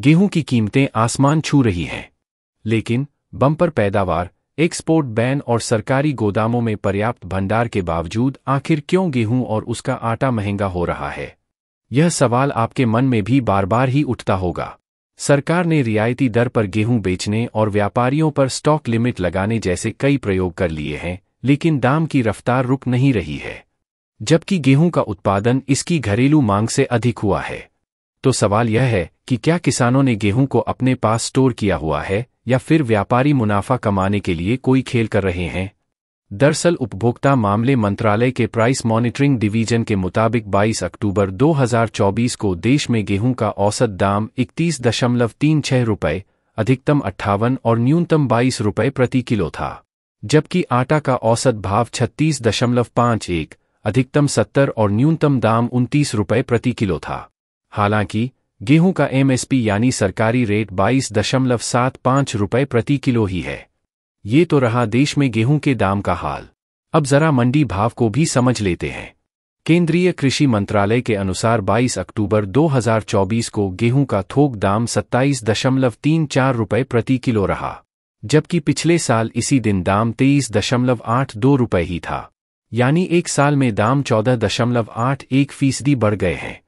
गेहूं की कीमतें आसमान छू रही हैं लेकिन बम्पर पैदावार एक्सपोर्ट बैन और सरकारी गोदामों में पर्याप्त भंडार के बावजूद आखिर क्यों गेहूं और उसका आटा महंगा हो रहा है यह सवाल आपके मन में भी बार बार ही उठता होगा सरकार ने रियायती दर पर गेहूं बेचने और व्यापारियों पर स्टॉक लिमिट लगाने जैसे कई प्रयोग कर लिए हैं लेकिन दाम की रफ्तार रुक नहीं रही है जबकि गेहूं का उत्पादन इसकी घरेलू मांग से अधिक हुआ है तो सवाल यह है कि क्या किसानों ने गेहूं को अपने पास स्टोर किया हुआ है या फिर व्यापारी मुनाफा कमाने के लिए कोई खेल कर रहे हैं दरअसल उपभोक्ता मामले मंत्रालय के प्राइस मॉनिटरिंग डिवीजन के मुताबिक 22 अक्टूबर 2024 को देश में गेहूं का औसत दाम इकतीस दशमलव तीन छह अधिकतम अट्ठावन और न्यूनतम बाईस रुपये प्रति किलो था जबकि आटा का औसत भाव छत्तीस दशमलव एक अधिकतम सत्तर और न्यूनतम दाम उनतीस रुपये प्रति किलो था हालांकि गेहूं का एमएसपी यानी सरकारी रेट बाईस दशमलव सात पाँच रुपये प्रति किलो ही है ये तो रहा देश में गेहूं के दाम का हाल अब जरा मंडी भाव को भी समझ लेते हैं केंद्रीय कृषि मंत्रालय के अनुसार 22 अक्टूबर 2024 को गेहूं का थोक दाम सत्ताईस दशमलव तीन चार रुपये प्रति किलो रहा जबकि पिछले साल इसी दिन दाम तेईस दशमलव आठ दो रुपये ही था यानी एक साल में दाम चौदह दशमलव आठ एक फीसदी बढ़ गए हैं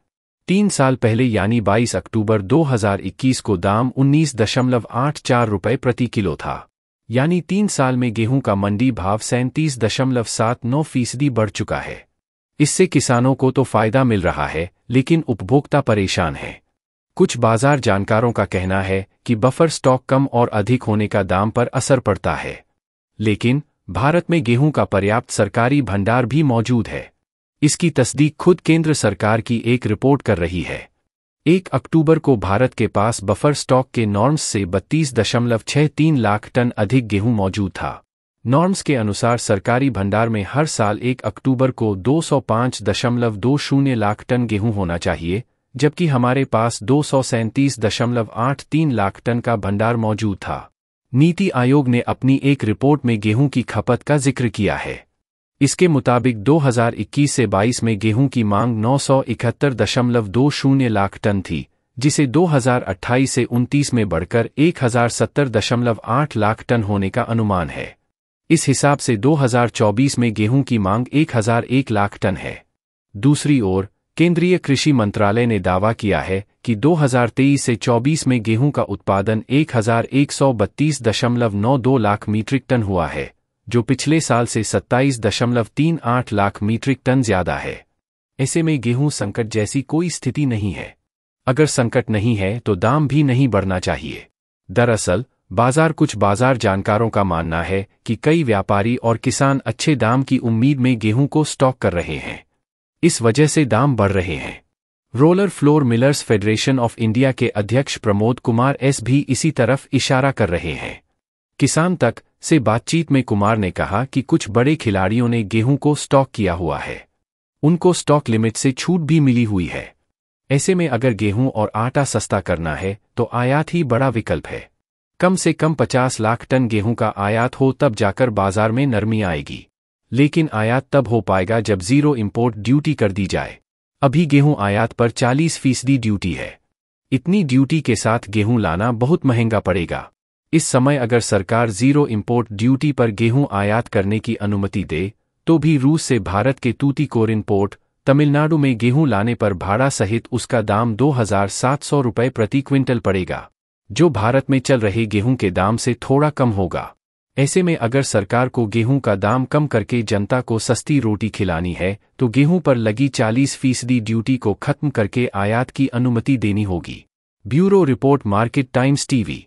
तीन साल पहले यानी 22 अक्टूबर 2021 को दाम उन्नीस दशमलव आठ चार रुपये प्रति किलो था यानी तीन साल में गेहूं का मंडी भाव सैंतीस दशमलव सात नौ फीसदी बढ़ चुका है इससे किसानों को तो फायदा मिल रहा है लेकिन उपभोक्ता परेशान है कुछ बाजार जानकारों का कहना है कि बफर स्टॉक कम और अधिक होने का दाम पर असर पड़ता है लेकिन भारत में गेहूं का पर्याप्त सरकारी भंडार भी मौजूद है इसकी तस्दीक खुद केंद्र सरकार की एक रिपोर्ट कर रही है एक अक्टूबर को भारत के पास बफर स्टॉक के नॉर्म्स से बत्तीस दशमलव छह तीन लाख टन अधिक गेहूं मौजूद था नॉर्म्स के अनुसार सरकारी भंडार में हर साल एक अक्टूबर को दो सौ दशमलव दो शून्य लाख टन गेहूं होना चाहिए जबकि हमारे पास दो सौ सैंतीस दशमलव आठ तीन लाख टन का भंडार मौजूद था नीति आयोग ने अपनी एक रिपोर्ट में गेहूं की खपत का जिक्र किया है इसके मुताबिक 2021 से 22 में गेहूं की मांग नौ लाख टन थी जिसे 2028 से 29 में बढ़कर आठ लाख टन होने का अनुमान है इस हिसाब से 2024 में गेहूं की मांग 1001 लाख टन है दूसरी ओर केंद्रीय कृषि मंत्रालय ने दावा किया है कि 2023 से 24 में गेहूं का उत्पादन 1132.92 लाख मीट्रिक टन हुआ है जो पिछले साल से 27.38 लाख मीट्रिक टन ज्यादा है ऐसे में गेहूं संकट जैसी कोई स्थिति नहीं है अगर संकट नहीं है तो दाम भी नहीं बढ़ना चाहिए दरअसल बाजार कुछ बाजार जानकारों का मानना है कि कई व्यापारी और किसान अच्छे दाम की उम्मीद में गेहूं को स्टॉक कर रहे हैं इस वजह से दाम बढ़ रहे हैं roller flour millers federation of India के अध्यक्ष प्रमोद कुमार एस भी इसी तरफ इशारा कर रहे हैं किसान तक से बातचीत में कुमार ने कहा कि कुछ बड़े खिलाड़ियों ने गेहूं को स्टॉक किया हुआ है उनको स्टॉक लिमिट से छूट भी मिली हुई है ऐसे में अगर गेहूं और आटा सस्ता करना है तो आयात ही बड़ा विकल्प है कम से कम 50 लाख टन गेहूं का आयात हो तब जाकर बाजार में नरमी आएगी लेकिन आयात तब हो पाएगा जब जीरो इम्पोर्ट ड्यूटी कर दी जाए अभी गेहूं आयात पर 40 फीसदी ड्यूटी है इतनी ड्यूटी के साथ गेहूं लाना बहुत महंगा पड़ेगा इस समय अगर सरकार जीरो इम्पोर्ट ड्यूटी पर गेहूं आयात करने की अनुमति दे तो भी रूस से भारत के तूती कोरिन पोर्ट तमिलनाडु में गेहूं लाने पर भाड़ा सहित उसका दाम दो हजार सात सौ रुपये प्रति क्विंटल पड़ेगा जो भारत में चल रहे गेहूं के दाम से थोड़ा कम होगा ऐसे में अगर सरकार को गेहूं का दाम कम करके जनता को सस्ती रोटी खिलानी है तो गेहूं पर लगी 40 फीसदी ड्यूटी को खत्म करके आयात की अनुमति देनी होगी bureau report Market Times TV